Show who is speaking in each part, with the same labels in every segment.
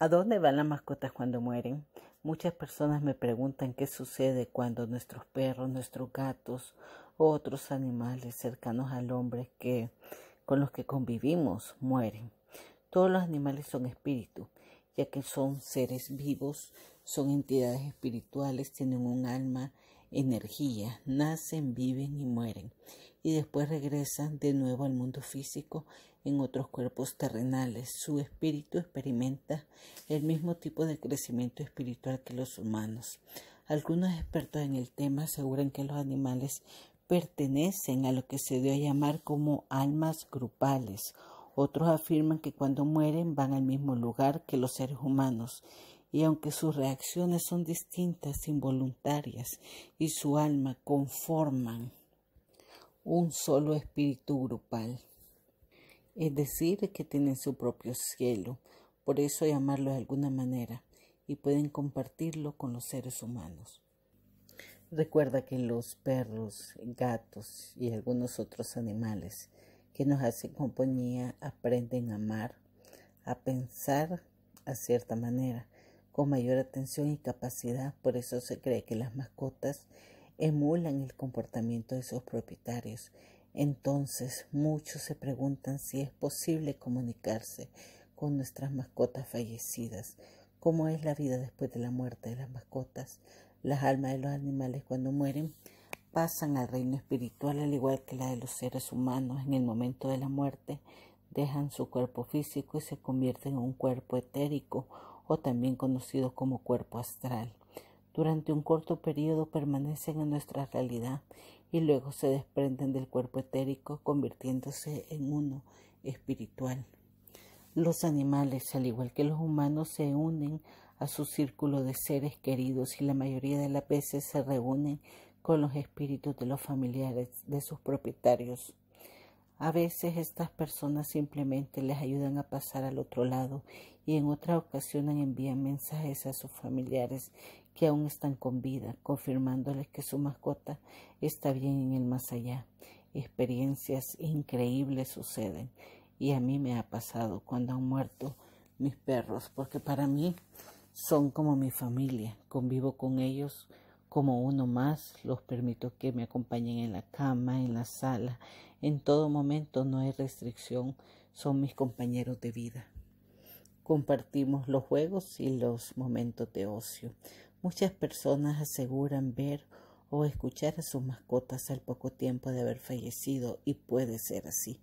Speaker 1: ¿A dónde van las mascotas cuando mueren? Muchas personas me preguntan qué sucede cuando nuestros perros, nuestros gatos o otros animales cercanos al hombre que con los que convivimos mueren. Todos los animales son espíritus, ya que son seres vivos, son entidades espirituales, tienen un alma, energía, nacen, viven y mueren, y después regresan de nuevo al mundo físico en otros cuerpos terrenales. Su espíritu experimenta el mismo tipo de crecimiento espiritual que los humanos. Algunos expertos en el tema aseguran que los animales pertenecen a lo que se dio a llamar como almas grupales. Otros afirman que cuando mueren van al mismo lugar que los seres humanos y aunque sus reacciones son distintas, involuntarias, y su alma conforman un solo espíritu grupal es decir, que tienen su propio cielo, por eso llamarlo de alguna manera, y pueden compartirlo con los seres humanos. Recuerda que los perros, gatos y algunos otros animales que nos hacen compañía aprenden a amar, a pensar a cierta manera, con mayor atención y capacidad. Por eso se cree que las mascotas emulan el comportamiento de sus propietarios entonces muchos se preguntan si es posible comunicarse con nuestras mascotas fallecidas, cómo es la vida después de la muerte de las mascotas. Las almas de los animales cuando mueren pasan al reino espiritual al igual que la de los seres humanos en el momento de la muerte dejan su cuerpo físico y se convierten en un cuerpo etérico o también conocido como cuerpo astral. Durante un corto periodo permanecen en nuestra realidad y luego se desprenden del cuerpo etérico convirtiéndose en uno espiritual. Los animales, al igual que los humanos, se unen a su círculo de seres queridos y la mayoría de las veces se reúnen con los espíritus de los familiares de sus propietarios. A veces estas personas simplemente les ayudan a pasar al otro lado y en otra ocasión envían mensajes a sus familiares que aún están con vida, confirmándoles que su mascota está bien en el más allá. Experiencias increíbles suceden y a mí me ha pasado cuando han muerto mis perros, porque para mí son como mi familia, convivo con ellos como uno más, los permito que me acompañen en la cama, en la sala, en todo momento no hay restricción, son mis compañeros de vida. Compartimos los juegos y los momentos de ocio. Muchas personas aseguran ver o escuchar a sus mascotas al poco tiempo de haber fallecido y puede ser así.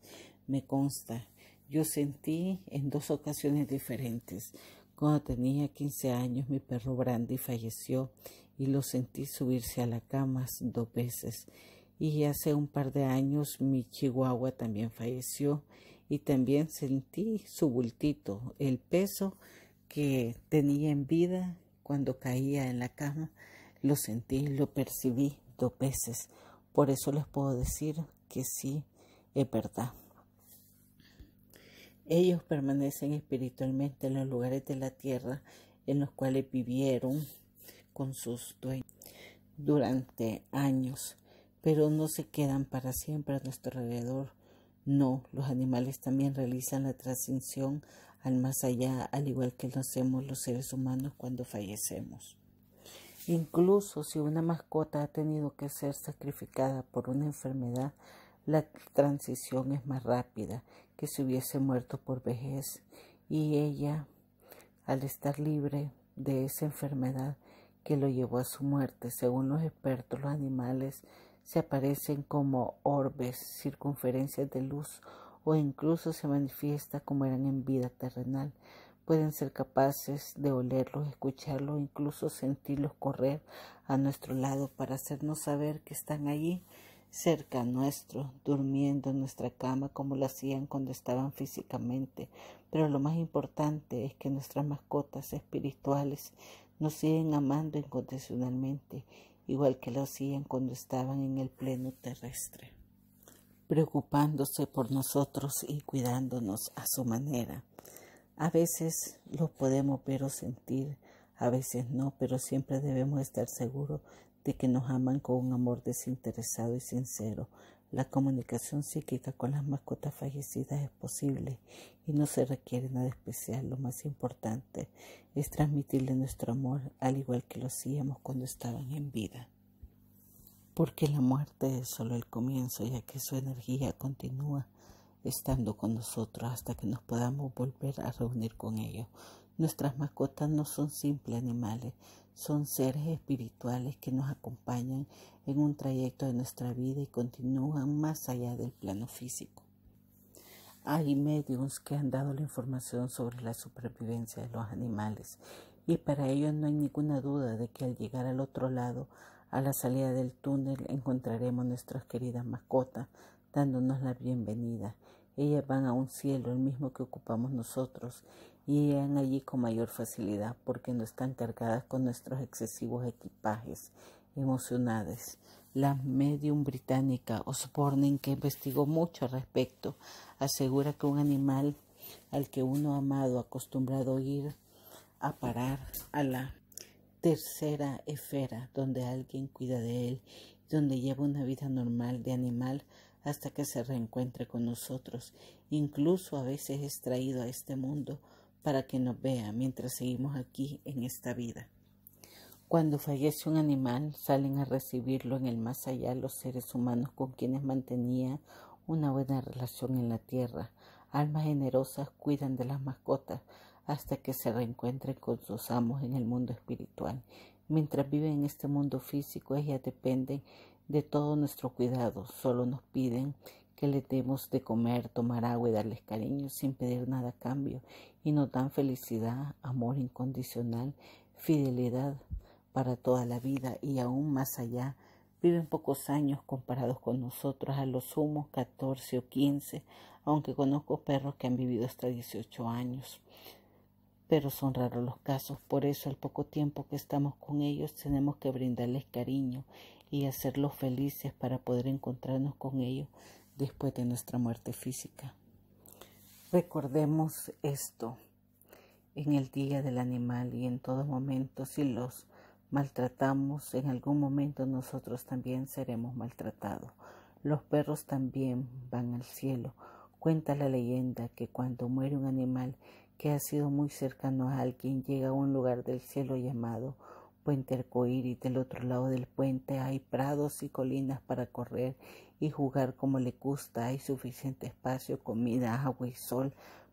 Speaker 1: Me consta, yo sentí en dos ocasiones diferentes. Cuando tenía 15 años mi perro Brandy falleció y lo sentí subirse a la cama dos veces. Y hace un par de años mi chihuahua también falleció y también sentí su bultito, el peso que tenía en vida cuando caía en la cama, lo sentí, lo percibí dos veces. Por eso les puedo decir que sí, es verdad. Ellos permanecen espiritualmente en los lugares de la tierra en los cuales vivieron con sus dueños durante años, pero no se quedan para siempre a nuestro alrededor no, los animales también realizan la transición al más allá, al igual que lo hacemos los seres humanos cuando fallecemos. Incluso si una mascota ha tenido que ser sacrificada por una enfermedad, la transición es más rápida que si hubiese muerto por vejez y ella, al estar libre de esa enfermedad que lo llevó a su muerte, según los expertos, los animales se aparecen como orbes, circunferencias de luz o incluso se manifiesta como eran en vida terrenal. Pueden ser capaces de olerlos, escucharlos, incluso sentirlos correr a nuestro lado para hacernos saber que están allí cerca nuestro, durmiendo en nuestra cama como lo hacían cuando estaban físicamente. Pero lo más importante es que nuestras mascotas espirituales nos siguen amando incondicionalmente igual que lo hacían cuando estaban en el pleno terrestre, preocupándose por nosotros y cuidándonos a su manera. A veces lo podemos ver o sentir, a veces no, pero siempre debemos estar seguros de que nos aman con un amor desinteresado y sincero, la comunicación psíquica con las mascotas fallecidas es posible y no se requiere nada especial. Lo más importante es transmitirle nuestro amor al igual que lo hacíamos cuando estaban en vida. Porque la muerte es solo el comienzo, ya que su energía continúa estando con nosotros hasta que nos podamos volver a reunir con ellos. Nuestras mascotas no son simples animales, son seres espirituales que nos acompañan en un trayecto de nuestra vida y continúan más allá del plano físico. Hay medios que han dado la información sobre la supervivencia de los animales y para ellos no hay ninguna duda de que al llegar al otro lado, a la salida del túnel, encontraremos nuestras queridas mascotas dándonos la bienvenida. Ellas van a un cielo, el mismo que ocupamos nosotros, y llegan allí con mayor facilidad porque no están cargadas con nuestros excesivos equipajes emocionales. La medium británica Osborne, que investigó mucho al respecto, asegura que un animal al que uno amado acostumbrado a ir a parar a la tercera esfera donde alguien cuida de él, donde lleva una vida normal de animal hasta que se reencuentre con nosotros, incluso a veces es traído a este mundo para que nos vea mientras seguimos aquí en esta vida. Cuando fallece un animal, salen a recibirlo en el más allá los seres humanos con quienes mantenía una buena relación en la tierra. Almas generosas cuidan de las mascotas hasta que se reencuentren con sus amos en el mundo espiritual. Mientras viven en este mundo físico, ellas dependen de todo nuestro cuidado, solo nos piden que les demos de comer, tomar agua y darles cariño sin pedir nada a cambio y nos dan felicidad, amor incondicional, fidelidad para toda la vida y aún más allá. Viven pocos años comparados con nosotros, a los sumo 14 o 15, aunque conozco perros que han vivido hasta 18 años. Pero son raros los casos, por eso al poco tiempo que estamos con ellos tenemos que brindarles cariño y hacerlos felices para poder encontrarnos con ellos después de nuestra muerte física. Recordemos esto en el día del animal y en todo momento. Si los maltratamos, en algún momento nosotros también seremos maltratados. Los perros también van al cielo. Cuenta la leyenda que cuando muere un animal que ha sido muy cercano a alguien, llega a un lugar del cielo llamado puente y Del otro lado del puente hay prados y colinas para correr y jugar como le gusta. Hay suficiente espacio, comida, agua y sol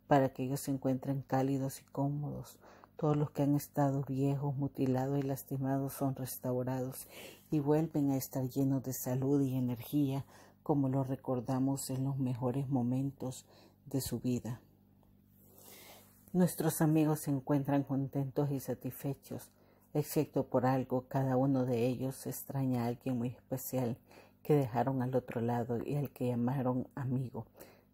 Speaker 1: para que ellos se encuentren cálidos y cómodos. Todos los que han estado viejos, mutilados y lastimados son restaurados y vuelven a estar llenos de salud y energía, como lo recordamos en los mejores momentos de su vida. Nuestros amigos se encuentran contentos y satisfechos. Excepto por algo, cada uno de ellos extraña a alguien muy especial que dejaron al otro lado y al que llamaron amigo.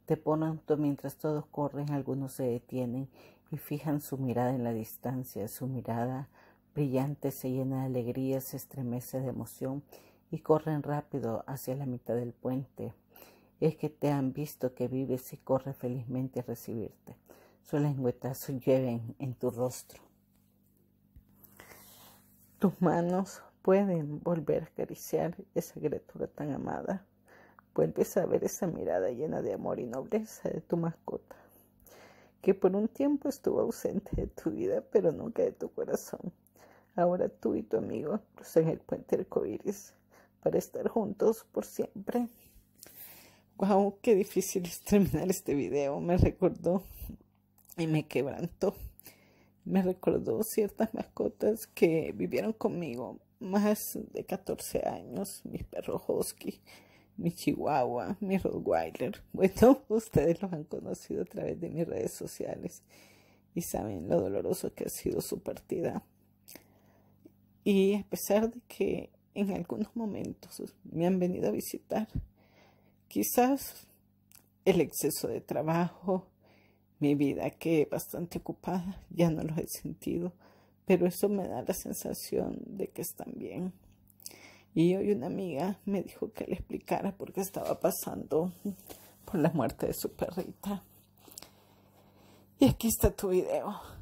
Speaker 1: De pronto, mientras todos corren, algunos se detienen y fijan su mirada en la distancia. Su mirada brillante se llena de alegría, se estremece de emoción y corren rápido hacia la mitad del puente. Es que te han visto que vives y corre felizmente a recibirte. Su lengüetazo llueven
Speaker 2: en tu rostro. Tus manos pueden volver a acariciar esa criatura tan amada. Vuelves a ver esa mirada llena de amor y nobleza de tu mascota, que por un tiempo estuvo ausente de tu vida, pero nunca de tu corazón. Ahora tú y tu amigo cruzan el puente arcoíris para estar juntos por siempre. ¡Wow! ¡Qué difícil es terminar este video! Me recordó y me quebrantó me recordó ciertas mascotas que vivieron conmigo más de 14 años, mis perros husky, mi chihuahua, mi rottweiler. Bueno, ustedes los han conocido a través de mis redes sociales y saben lo doloroso que ha sido su partida. Y a pesar de que en algunos momentos me han venido a visitar, quizás el exceso de trabajo, mi vida que bastante ocupada, ya no lo he sentido, pero eso me da la sensación de que están bien. Y hoy una amiga me dijo que le explicara por qué estaba pasando por la muerte de su perrita. Y aquí está tu video.